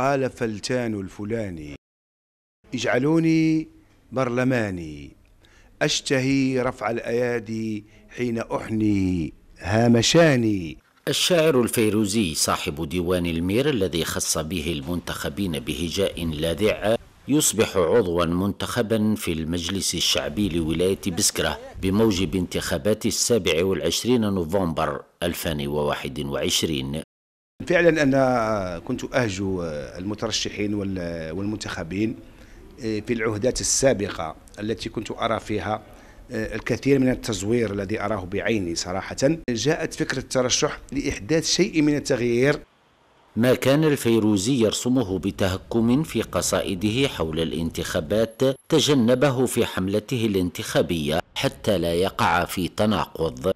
قال فلتان الفلاني اجعلوني برلماني أشتهي رفع الأيادي حين أحني هامشاني الشاعر الفيروزي صاحب ديوان المير الذي خص به المنتخبين بهجاء لاذع يصبح عضوا منتخبا في المجلس الشعبي لولاية بسكرة بموجب انتخابات السابع والعشرين نوفمبر 2021 فعلا أنا كنت أهجو المترشحين والمنتخبين آه، في العهدات السابقة التي كنت أرى فيها آه، الكثير من التزوير الذي أراه بعيني صراحة جاءت فكرة الترشح لإحداث شيء من التغيير ما كان الفيروزي يرسمه بتهكم في قصائده حول الانتخابات تجنبه في حملته الانتخابية حتى لا يقع في تناقض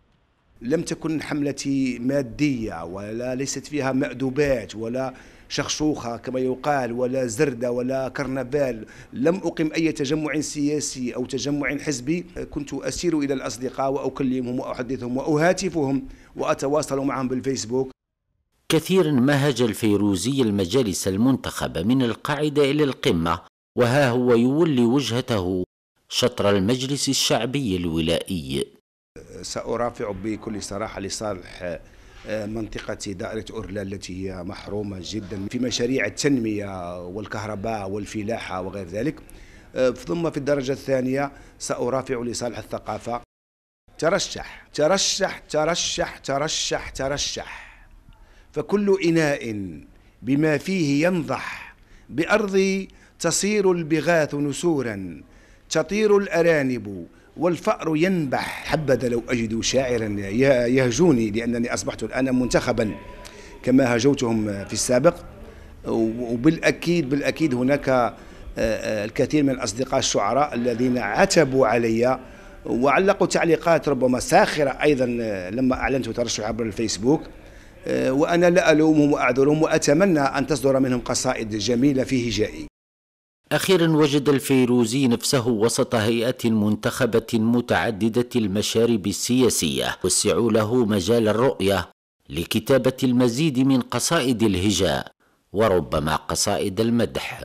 لم تكن حملتي مادية ولا ليست فيها مأدوبات ولا شخشوخة كما يقال ولا زردة ولا كرنفال لم أقم أي تجمع سياسي أو تجمع حزبي كنت أسير إلى الأصدقاء وأكلمهم وأحدثهم وأهاتفهم وأتواصل معهم بالفيسبوك كثيرا ما هج الفيروزي المجالس المنتخبة من القاعدة إلى القمة وها هو يولي وجهته شطر المجلس الشعبي الولائي سأرافع بكل صراحة لصالح آه، منطقة دائرة أورلا التي هي محرومة جدا في مشاريع التنمية والكهرباء والفلاحة وغير ذلك آه، ثم في الدرجة الثانية سأرافع لصالح الثقافة ترشح ترشح ترشح ترشح ترشح فكل إناء بما فيه ينضح بأرضي تصير البغاث نسورا تطير الأرانب والفأر ينبح حبذا لو أجد شاعرا يهجوني لأنني أصبحت الآن منتخبا كما هجوتهم في السابق وبالأكيد بالأكيد هناك آه، آه، الكثير من الأصدقاء الشعراء الذين عتبوا علي وعلقوا تعليقات ربما ساخرة أيضا آه، لما أعلنت ترشحي عبر الفيسبوك وأنا لا ألومهم وأعذرهم وأتمنى أن تصدر منهم قصائد جميلة في هجائي أخيرا وجد الفيروزي نفسه وسط هيئة منتخبة متعددة المشارب السياسية وسعوا له مجال الرؤية لكتابة المزيد من قصائد الهجاء وربما قصائد المدح